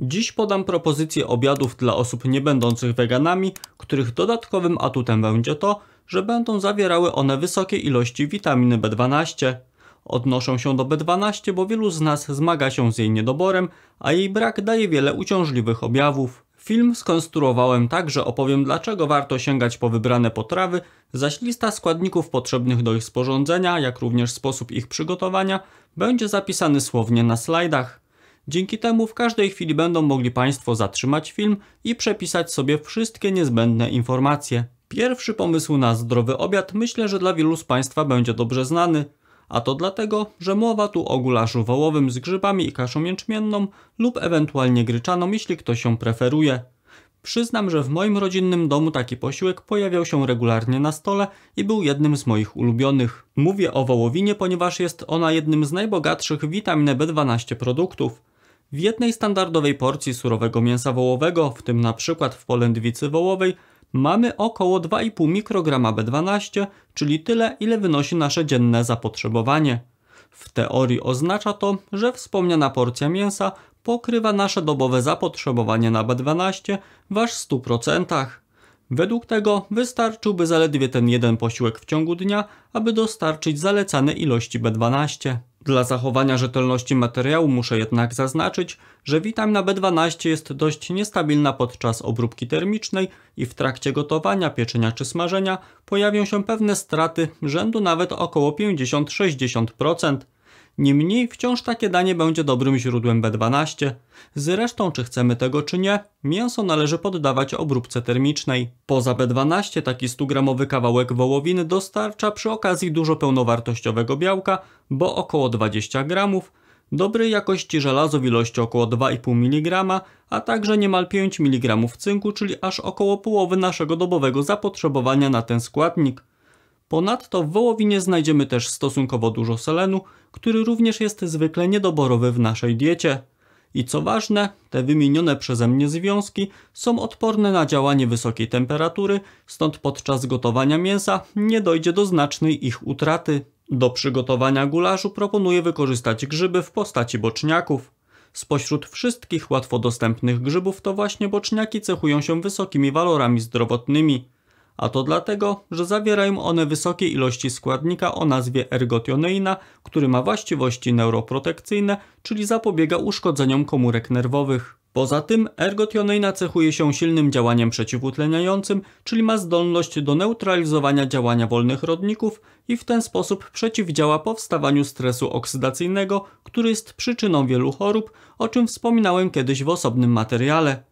Dziś podam propozycje obiadów dla osób niebędących weganami, których dodatkowym atutem będzie to, że będą zawierały one wysokie ilości witaminy B12. Odnoszą się do B12, bo wielu z nas zmaga się z jej niedoborem, a jej brak daje wiele uciążliwych objawów. Film skonstruowałem tak, że opowiem dlaczego warto sięgać po wybrane potrawy, zaś lista składników potrzebnych do ich sporządzenia, jak również sposób ich przygotowania, będzie zapisany słownie na slajdach. Dzięki temu w każdej chwili będą mogli Państwo zatrzymać film i przepisać sobie wszystkie niezbędne informacje. Pierwszy pomysł na zdrowy obiad myślę, że dla wielu z Państwa będzie dobrze znany. A to dlatego, że mowa tu o gulaszu wołowym z grzybami i kaszą jęczmienną lub ewentualnie gryczaną, jeśli ktoś się preferuje. Przyznam, że w moim rodzinnym domu taki posiłek pojawiał się regularnie na stole i był jednym z moich ulubionych. Mówię o wołowinie, ponieważ jest ona jednym z najbogatszych witaminy witaminę B12 produktów. W jednej standardowej porcji surowego mięsa wołowego, w tym na przykład w polędwicy wołowej, mamy około 2,5 mikrograma B12, czyli tyle ile wynosi nasze dzienne zapotrzebowanie. W teorii oznacza to, że wspomniana porcja mięsa pokrywa nasze dobowe zapotrzebowanie na B12 w aż 100%. Według tego wystarczyłby zaledwie ten jeden posiłek w ciągu dnia, aby dostarczyć zalecane ilości B12. Dla zachowania rzetelności materiału muszę jednak zaznaczyć, że witamina B12 jest dość niestabilna podczas obróbki termicznej i w trakcie gotowania, pieczenia czy smażenia pojawią się pewne straty rzędu nawet około 50-60%. Niemniej wciąż takie danie będzie dobrym źródłem B12. Zresztą czy chcemy tego czy nie, mięso należy poddawać obróbce termicznej. Poza B12 taki 100-gramowy kawałek wołowiny dostarcza przy okazji dużo pełnowartościowego białka, bo około 20 gramów, dobrej jakości żelazo w ilości około 2,5 mg, a także niemal 5 mg cynku, czyli aż około połowy naszego dobowego zapotrzebowania na ten składnik. Ponadto w wołowinie znajdziemy też stosunkowo dużo selenu, który również jest zwykle niedoborowy w naszej diecie. I co ważne, te wymienione przeze mnie związki są odporne na działanie wysokiej temperatury, stąd podczas gotowania mięsa nie dojdzie do znacznej ich utraty. Do przygotowania gulaszu proponuję wykorzystać grzyby w postaci boczniaków. Spośród wszystkich łatwo dostępnych grzybów to właśnie boczniaki cechują się wysokimi walorami zdrowotnymi a to dlatego, że zawierają one wysokie ilości składnika o nazwie ergotioneina, który ma właściwości neuroprotekcyjne, czyli zapobiega uszkodzeniom komórek nerwowych. Poza tym ergotioneina cechuje się silnym działaniem przeciwutleniającym, czyli ma zdolność do neutralizowania działania wolnych rodników i w ten sposób przeciwdziała powstawaniu stresu oksydacyjnego, który jest przyczyną wielu chorób, o czym wspominałem kiedyś w osobnym materiale.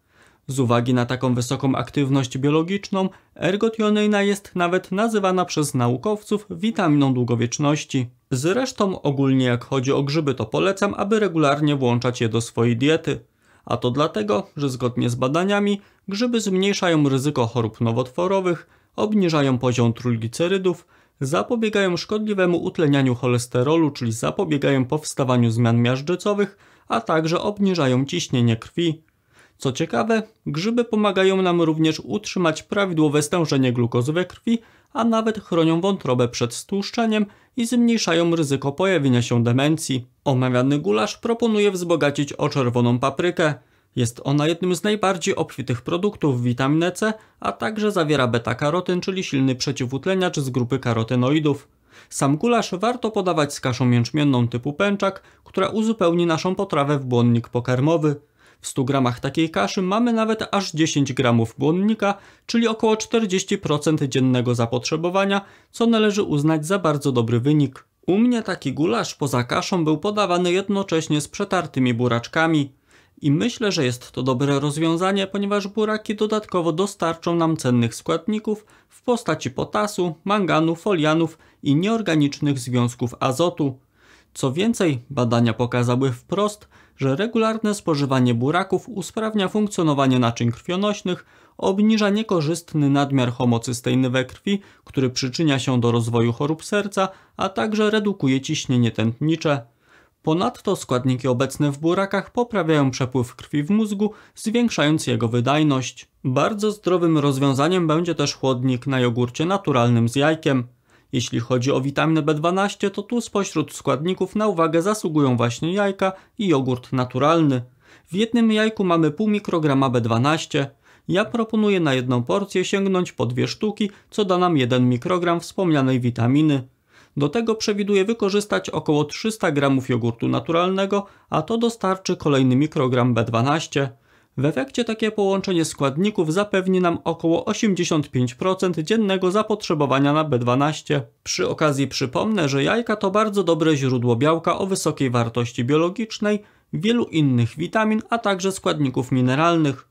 Z uwagi na taką wysoką aktywność biologiczną, ergotionyna jest nawet nazywana przez naukowców witaminą długowieczności. Zresztą ogólnie jak chodzi o grzyby to polecam, aby regularnie włączać je do swojej diety. A to dlatego, że zgodnie z badaniami grzyby zmniejszają ryzyko chorób nowotworowych, obniżają poziom trójglicerydów, zapobiegają szkodliwemu utlenianiu cholesterolu, czyli zapobiegają powstawaniu zmian miażdżycowych, a także obniżają ciśnienie krwi. Co ciekawe, grzyby pomagają nam również utrzymać prawidłowe stężenie glukozy we krwi, a nawet chronią wątrobę przed stłuszczeniem i zmniejszają ryzyko pojawienia się demencji. Omawiany gulasz proponuję wzbogacić o czerwoną paprykę. Jest ona jednym z najbardziej obfitych produktów w witaminę C, a także zawiera beta-karotyn, czyli silny przeciwutleniacz z grupy karotenoidów. Sam gulasz warto podawać z kaszą jęczmienną typu pęczak, która uzupełni naszą potrawę w błonnik pokarmowy. W 100 gramach takiej kaszy mamy nawet aż 10 gramów błonnika, czyli około 40% dziennego zapotrzebowania, co należy uznać za bardzo dobry wynik. U mnie taki gulasz poza kaszą był podawany jednocześnie z przetartymi buraczkami. I myślę, że jest to dobre rozwiązanie, ponieważ buraki dodatkowo dostarczą nam cennych składników w postaci potasu, manganu, folianów i nieorganicznych związków azotu. Co więcej, badania pokazały wprost, że regularne spożywanie buraków usprawnia funkcjonowanie naczyń krwionośnych, obniża niekorzystny nadmiar homocysteiny we krwi, który przyczynia się do rozwoju chorób serca, a także redukuje ciśnienie tętnicze. Ponadto składniki obecne w burakach poprawiają przepływ krwi w mózgu, zwiększając jego wydajność. Bardzo zdrowym rozwiązaniem będzie też chłodnik na jogurcie naturalnym z jajkiem. Jeśli chodzi o witaminę B12, to tu spośród składników na uwagę zasługują właśnie jajka i jogurt naturalny. W jednym jajku mamy pół mikrograma B12. Ja proponuję na jedną porcję sięgnąć po dwie sztuki, co da nam 1 mikrogram wspomnianej witaminy. Do tego przewiduję wykorzystać około 300 gramów jogurtu naturalnego, a to dostarczy kolejny mikrogram B12. W efekcie takie połączenie składników zapewni nam około 85% dziennego zapotrzebowania na B12. Przy okazji przypomnę, że jajka to bardzo dobre źródło białka o wysokiej wartości biologicznej, wielu innych witamin, a także składników mineralnych.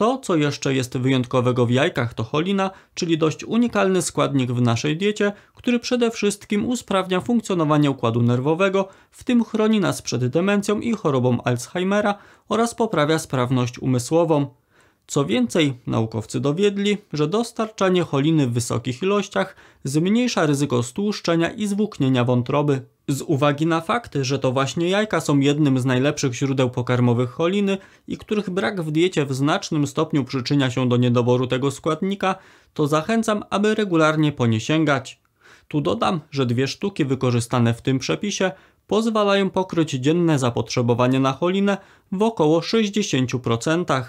To, co jeszcze jest wyjątkowego w jajkach, to cholina, czyli dość unikalny składnik w naszej diecie, który przede wszystkim usprawnia funkcjonowanie układu nerwowego, w tym chroni nas przed demencją i chorobą Alzheimera oraz poprawia sprawność umysłową. Co więcej, naukowcy dowiedli, że dostarczanie choliny w wysokich ilościach zmniejsza ryzyko stłuszczenia i zwłóknienia wątroby. Z uwagi na fakt, że to właśnie jajka są jednym z najlepszych źródeł pokarmowych choliny i których brak w diecie w znacznym stopniu przyczynia się do niedoboru tego składnika, to zachęcam, aby regularnie po nie sięgać. Tu dodam, że dwie sztuki wykorzystane w tym przepisie pozwalają pokryć dzienne zapotrzebowanie na cholinę w około 60%.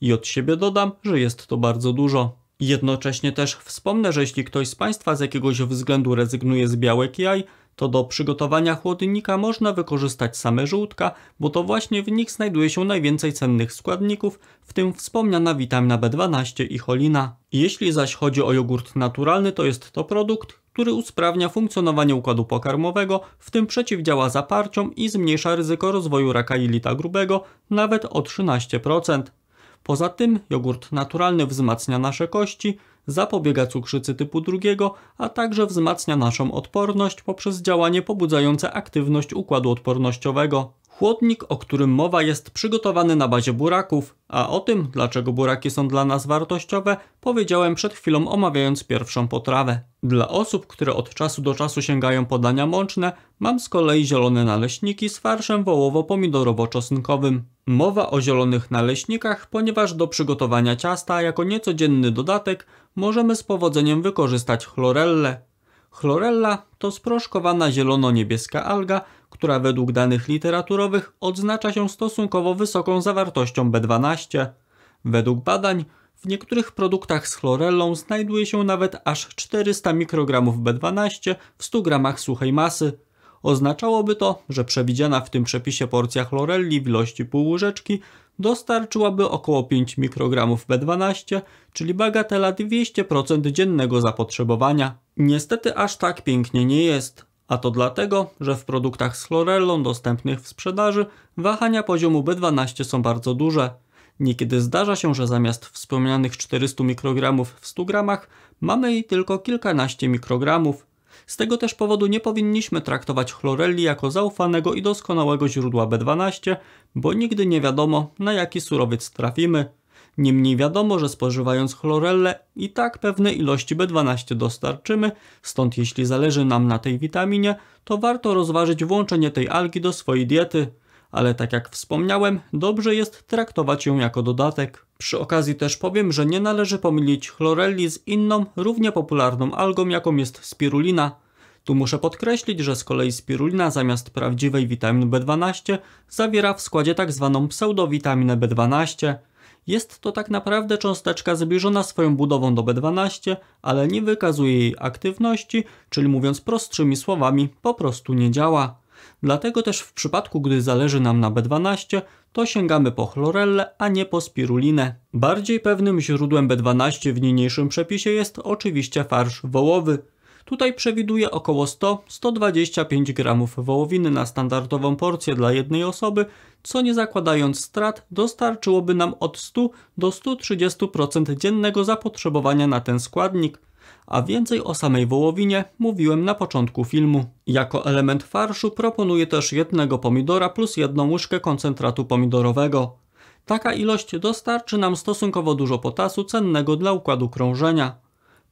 I od siebie dodam, że jest to bardzo dużo. Jednocześnie też wspomnę, że jeśli ktoś z Państwa z jakiegoś względu rezygnuje z białek jaj, to do przygotowania chłodnika można wykorzystać same żółtka, bo to właśnie w nich znajduje się najwięcej cennych składników, w tym wspomniana witamina B12 i cholina. Jeśli zaś chodzi o jogurt naturalny, to jest to produkt, który usprawnia funkcjonowanie układu pokarmowego, w tym przeciwdziała zaparciom i zmniejsza ryzyko rozwoju raka jelita grubego nawet o 13%. Poza tym jogurt naturalny wzmacnia nasze kości, zapobiega cukrzycy typu drugiego, a także wzmacnia naszą odporność poprzez działanie pobudzające aktywność układu odpornościowego. Chłodnik, o którym mowa, jest przygotowany na bazie buraków, a o tym, dlaczego buraki są dla nas wartościowe, powiedziałem przed chwilą omawiając pierwszą potrawę. Dla osób, które od czasu do czasu sięgają podania mączne, mam z kolei zielone naleśniki z farszem wołowo-pomidorowo-czosnkowym. Mowa o zielonych naleśnikach, ponieważ do przygotowania ciasta jako niecodzienny dodatek możemy z powodzeniem wykorzystać chlorellę. Chlorella to sproszkowana zielono-niebieska alga, która według danych literaturowych odznacza się stosunkowo wysoką zawartością B12. Według badań w niektórych produktach z chlorellą znajduje się nawet aż 400 mikrogramów B12 w 100 gramach suchej masy. Oznaczałoby to, że przewidziana w tym przepisie porcja chlorelli w ilości pół łyżeczki dostarczyłaby około 5 mikrogramów B12, czyli bagatela 200% dziennego zapotrzebowania. Niestety aż tak pięknie nie jest. A to dlatego, że w produktach z chlorellą dostępnych w sprzedaży wahania poziomu B12 są bardzo duże. Niekiedy zdarza się, że zamiast wspomnianych 400 mikrogramów w 100 gramach mamy jej tylko kilkanaście mikrogramów. Z tego też powodu nie powinniśmy traktować chlorelli jako zaufanego i doskonałego źródła B12, bo nigdy nie wiadomo na jaki surowiec trafimy. Niemniej wiadomo, że spożywając chlorelle i tak pewne ilości B12 dostarczymy, stąd jeśli zależy nam na tej witaminie, to warto rozważyć włączenie tej algi do swojej diety ale tak jak wspomniałem, dobrze jest traktować ją jako dodatek. Przy okazji też powiem, że nie należy pomylić chlorelli z inną, równie popularną algą, jaką jest spirulina. Tu muszę podkreślić, że z kolei spirulina zamiast prawdziwej witaminy B12 zawiera w składzie tak zwaną pseudowitaminę B12. Jest to tak naprawdę cząsteczka zbliżona swoją budową do B12, ale nie wykazuje jej aktywności, czyli mówiąc prostszymi słowami, po prostu nie działa. Dlatego też w przypadku, gdy zależy nam na B12, to sięgamy po chlorellę, a nie po spirulinę. Bardziej pewnym źródłem B12 w niniejszym przepisie jest oczywiście farsz wołowy. Tutaj przewiduje około 100-125 g wołowiny na standardową porcję dla jednej osoby, co nie zakładając strat dostarczyłoby nam od 100 do 130% dziennego zapotrzebowania na ten składnik a więcej o samej wołowinie mówiłem na początku filmu. Jako element farszu proponuję też jednego pomidora plus jedną łyżkę koncentratu pomidorowego. Taka ilość dostarczy nam stosunkowo dużo potasu cennego dla układu krążenia.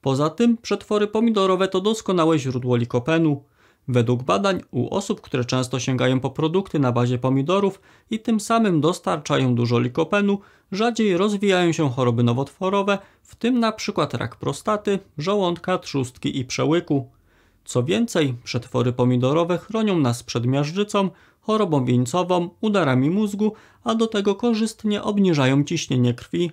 Poza tym przetwory pomidorowe to doskonałe źródło likopenu. Według badań u osób, które często sięgają po produkty na bazie pomidorów i tym samym dostarczają dużo likopenu, rzadziej rozwijają się choroby nowotworowe, w tym np. rak prostaty, żołądka, trzustki i przełyku. Co więcej, przetwory pomidorowe chronią nas przed miażdżycą, chorobą wieńcową, udarami mózgu, a do tego korzystnie obniżają ciśnienie krwi.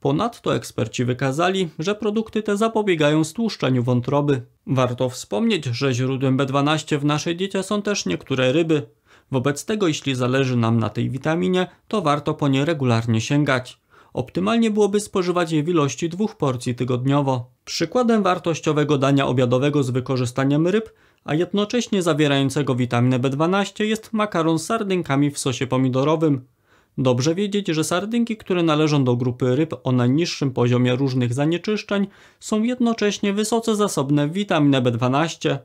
Ponadto eksperci wykazali, że produkty te zapobiegają stłuszczeniu wątroby. Warto wspomnieć, że źródłem B12 w naszej diecie są też niektóre ryby. Wobec tego jeśli zależy nam na tej witaminie, to warto po nie regularnie sięgać. Optymalnie byłoby spożywać je w ilości dwóch porcji tygodniowo. Przykładem wartościowego dania obiadowego z wykorzystaniem ryb, a jednocześnie zawierającego witaminę B12 jest makaron z sardynkami w sosie pomidorowym. Dobrze wiedzieć, że sardynki, które należą do grupy ryb o najniższym poziomie różnych zanieczyszczeń, są jednocześnie wysoce zasobne w witaminę B12.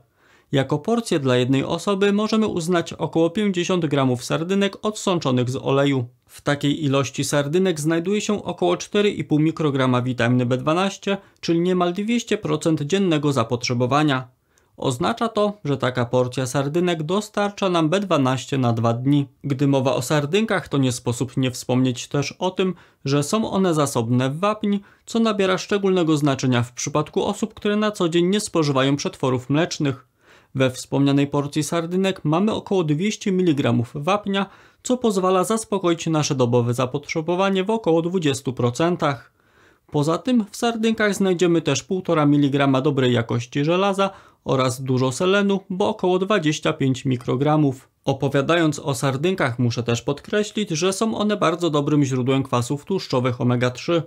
Jako porcję dla jednej osoby możemy uznać około 50 g sardynek odsączonych z oleju. W takiej ilości sardynek znajduje się około 4,5 mikrograma witaminy B12, czyli niemal 200% dziennego zapotrzebowania. Oznacza to, że taka porcja sardynek dostarcza nam B12 na dwa dni. Gdy mowa o sardynkach, to nie sposób nie wspomnieć też o tym, że są one zasobne w wapń, co nabiera szczególnego znaczenia w przypadku osób, które na co dzień nie spożywają przetworów mlecznych. We wspomnianej porcji sardynek mamy około 200 mg wapnia, co pozwala zaspokoić nasze dobowe zapotrzebowanie w około 20%. Poza tym w sardynkach znajdziemy też 1,5 mg dobrej jakości żelaza oraz dużo selenu, bo około 25 mikrogramów. Opowiadając o sardynkach muszę też podkreślić, że są one bardzo dobrym źródłem kwasów tłuszczowych omega-3.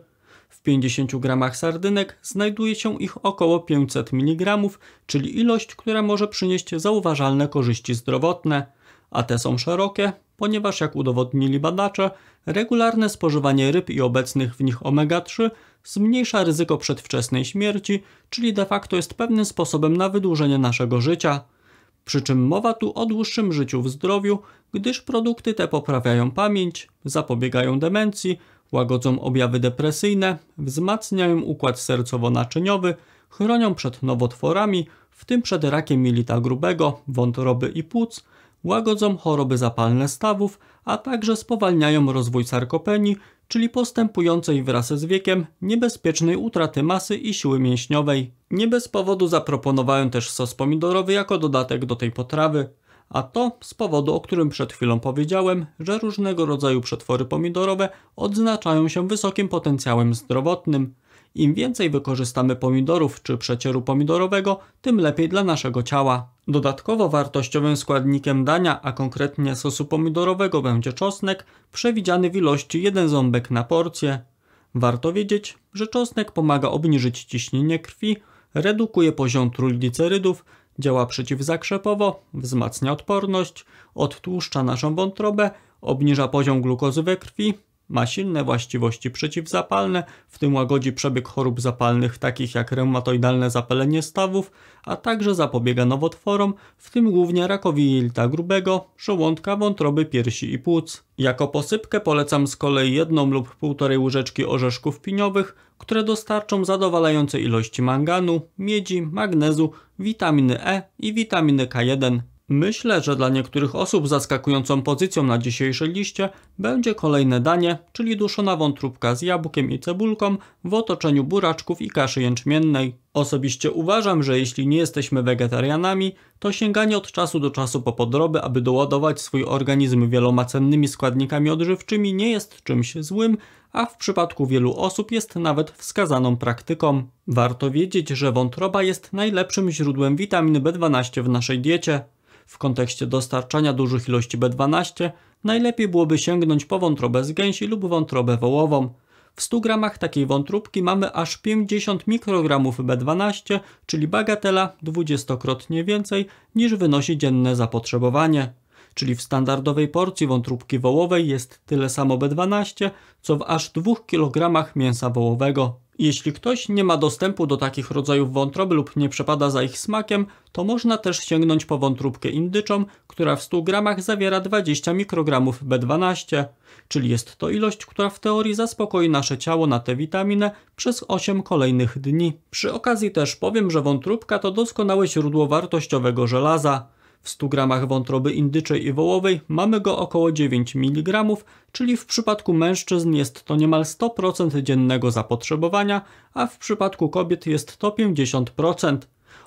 W 50 gramach sardynek znajduje się ich około 500 mg, czyli ilość, która może przynieść zauważalne korzyści zdrowotne, a te są szerokie, ponieważ jak udowodnili badacze, regularne spożywanie ryb i obecnych w nich omega-3 zmniejsza ryzyko przedwczesnej śmierci, czyli de facto jest pewnym sposobem na wydłużenie naszego życia. Przy czym mowa tu o dłuższym życiu w zdrowiu, gdyż produkty te poprawiają pamięć, zapobiegają demencji, łagodzą objawy depresyjne, wzmacniają układ sercowo-naczyniowy, chronią przed nowotworami, w tym przed rakiem milita grubego, wątroby i płuc, łagodzą choroby zapalne stawów, a także spowalniają rozwój sarkopenii, czyli postępującej wraz z wiekiem niebezpiecznej utraty masy i siły mięśniowej. Nie bez powodu zaproponowałem też sos pomidorowy jako dodatek do tej potrawy. A to z powodu, o którym przed chwilą powiedziałem, że różnego rodzaju przetwory pomidorowe odznaczają się wysokim potencjałem zdrowotnym. Im więcej wykorzystamy pomidorów czy przecieru pomidorowego, tym lepiej dla naszego ciała. Dodatkowo wartościowym składnikiem dania, a konkretnie sosu pomidorowego będzie czosnek, przewidziany w ilości 1 ząbek na porcję. Warto wiedzieć, że czosnek pomaga obniżyć ciśnienie krwi, redukuje poziom trójglicerydów, działa przeciwzakrzepowo, wzmacnia odporność, odtłuszcza naszą wątrobę, obniża poziom glukozy we krwi, ma silne właściwości przeciwzapalne, w tym łagodzi przebieg chorób zapalnych takich jak reumatoidalne zapalenie stawów, a także zapobiega nowotworom, w tym głównie rakowi jelita grubego, żołądka, wątroby, piersi i płuc. Jako posypkę polecam z kolei jedną lub półtorej łyżeczki orzeszków piniowych, które dostarczą zadowalające ilości manganu, miedzi, magnezu, witaminy E i witaminy K1, Myślę, że dla niektórych osób zaskakującą pozycją na dzisiejszej liście będzie kolejne danie, czyli duszona wątróbka z jabłkiem i cebulką w otoczeniu buraczków i kaszy jęczmiennej. Osobiście uważam, że jeśli nie jesteśmy wegetarianami, to sięganie od czasu do czasu po podroby, aby doładować swój organizm wieloma cennymi składnikami odżywczymi nie jest czymś złym, a w przypadku wielu osób jest nawet wskazaną praktyką. Warto wiedzieć, że wątroba jest najlepszym źródłem witaminy B12 w naszej diecie. W kontekście dostarczania dużych ilości B12 najlepiej byłoby sięgnąć po wątrobę z gęsi lub wątrobę wołową. W 100 gramach takiej wątróbki mamy aż 50 mikrogramów B12, czyli bagatela dwudziestokrotnie więcej niż wynosi dzienne zapotrzebowanie. Czyli w standardowej porcji wątróbki wołowej jest tyle samo B12, co w aż 2 kg mięsa wołowego. Jeśli ktoś nie ma dostępu do takich rodzajów wątroby lub nie przepada za ich smakiem, to można też sięgnąć po wątróbkę indyczą, która w 100 gramach zawiera 20 mikrogramów B12, czyli jest to ilość, która w teorii zaspokoi nasze ciało na tę witaminę przez 8 kolejnych dni. Przy okazji też powiem, że wątróbka to doskonałe źródło wartościowego żelaza. W 100 gramach wątroby indyczej i wołowej mamy go około 9 mg, czyli w przypadku mężczyzn jest to niemal 100% dziennego zapotrzebowania, a w przypadku kobiet jest to 50%.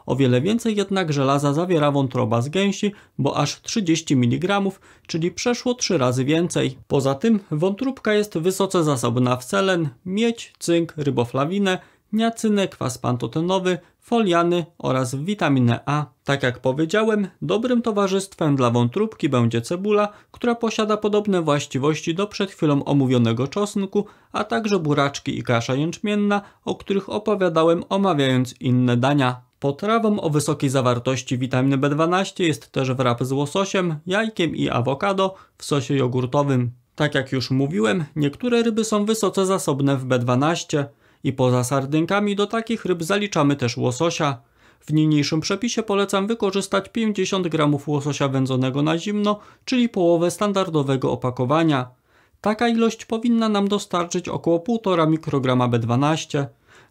O wiele więcej jednak żelaza zawiera wątroba z gęsi, bo aż 30 mg, czyli przeszło 3 razy więcej. Poza tym wątróbka jest wysoce zasobna w selen, miedź, cynk, ryboflawinę, niacynę, kwas pantotenowy, foliany oraz witaminę A. Tak jak powiedziałem, dobrym towarzystwem dla wątróbki będzie cebula, która posiada podobne właściwości do przed chwilą omówionego czosnku, a także buraczki i kasza jęczmienna, o których opowiadałem omawiając inne dania. Potrawą o wysokiej zawartości witaminy B12 jest też wrap z łososiem, jajkiem i awokado w sosie jogurtowym. Tak jak już mówiłem, niektóre ryby są wysoce zasobne w B12. I poza sardynkami do takich ryb zaliczamy też łososia. W niniejszym przepisie polecam wykorzystać 50 g łososia wędzonego na zimno, czyli połowę standardowego opakowania. Taka ilość powinna nam dostarczyć około 1,5 mikrograma B12.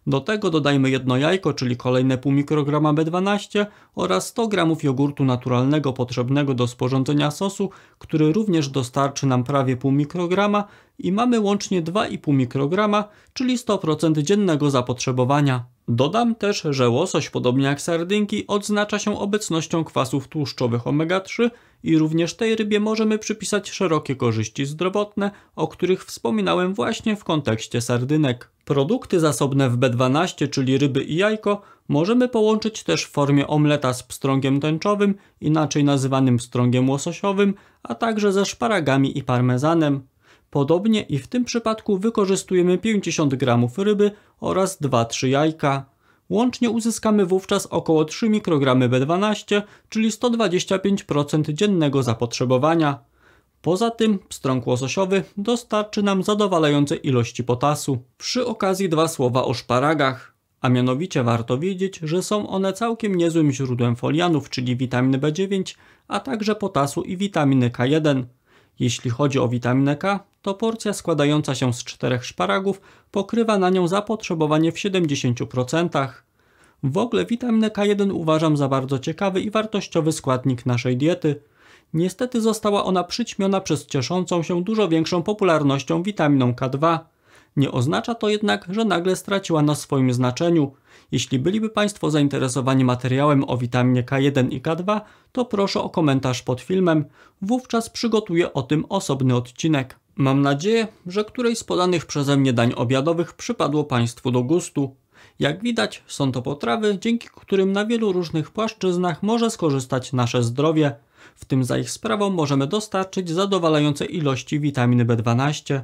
Do tego dodajmy jedno jajko, czyli kolejne pół mikrograma B12 oraz 100 gramów jogurtu naturalnego potrzebnego do sporządzenia sosu, który również dostarczy nam prawie pół mikrograma i mamy łącznie 2,5 mikrograma, czyli 100% dziennego zapotrzebowania. Dodam też, że łosoś podobnie jak sardynki odznacza się obecnością kwasów tłuszczowych omega-3 i również tej rybie możemy przypisać szerokie korzyści zdrowotne, o których wspominałem właśnie w kontekście sardynek. Produkty zasobne w B12, czyli ryby i jajko, możemy połączyć też w formie omleta z pstrągiem tęczowym, inaczej nazywanym pstrągiem łososiowym, a także ze szparagami i parmezanem. Podobnie i w tym przypadku wykorzystujemy 50 g ryby oraz 2-3 jajka. Łącznie uzyskamy wówczas około 3 mikrogramy B12, czyli 125% dziennego zapotrzebowania. Poza tym pstrąg łososiowy dostarczy nam zadowalające ilości potasu. Przy okazji dwa słowa o szparagach. A mianowicie warto wiedzieć, że są one całkiem niezłym źródłem folianów, czyli witaminy B9, a także potasu i witaminy K1. Jeśli chodzi o witaminę K, to porcja składająca się z czterech szparagów pokrywa na nią zapotrzebowanie w 70%. W ogóle witaminę K1 uważam za bardzo ciekawy i wartościowy składnik naszej diety. Niestety została ona przyćmiona przez cieszącą się dużo większą popularnością witaminą K2. Nie oznacza to jednak, że nagle straciła na swoim znaczeniu. Jeśli byliby Państwo zainteresowani materiałem o witaminie K1 i K2, to proszę o komentarz pod filmem. Wówczas przygotuję o tym osobny odcinek. Mam nadzieję, że któreś z podanych przeze mnie dań obiadowych przypadło Państwu do gustu. Jak widać, są to potrawy, dzięki którym na wielu różnych płaszczyznach może skorzystać nasze zdrowie. W tym za ich sprawą możemy dostarczyć zadowalające ilości witaminy B12,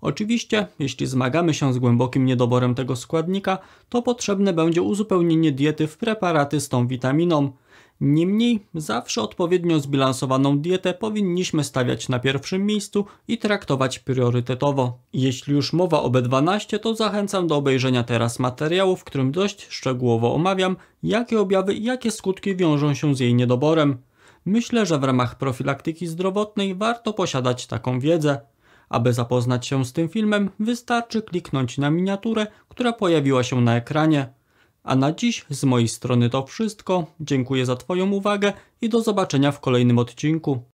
Oczywiście, jeśli zmagamy się z głębokim niedoborem tego składnika, to potrzebne będzie uzupełnienie diety w preparaty z tą witaminą. Niemniej, zawsze odpowiednio zbilansowaną dietę powinniśmy stawiać na pierwszym miejscu i traktować priorytetowo. Jeśli już mowa o B12, to zachęcam do obejrzenia teraz materiału, w którym dość szczegółowo omawiam, jakie objawy i jakie skutki wiążą się z jej niedoborem. Myślę, że w ramach profilaktyki zdrowotnej warto posiadać taką wiedzę. Aby zapoznać się z tym filmem wystarczy kliknąć na miniaturę, która pojawiła się na ekranie. A na dziś z mojej strony to wszystko, dziękuję za Twoją uwagę i do zobaczenia w kolejnym odcinku.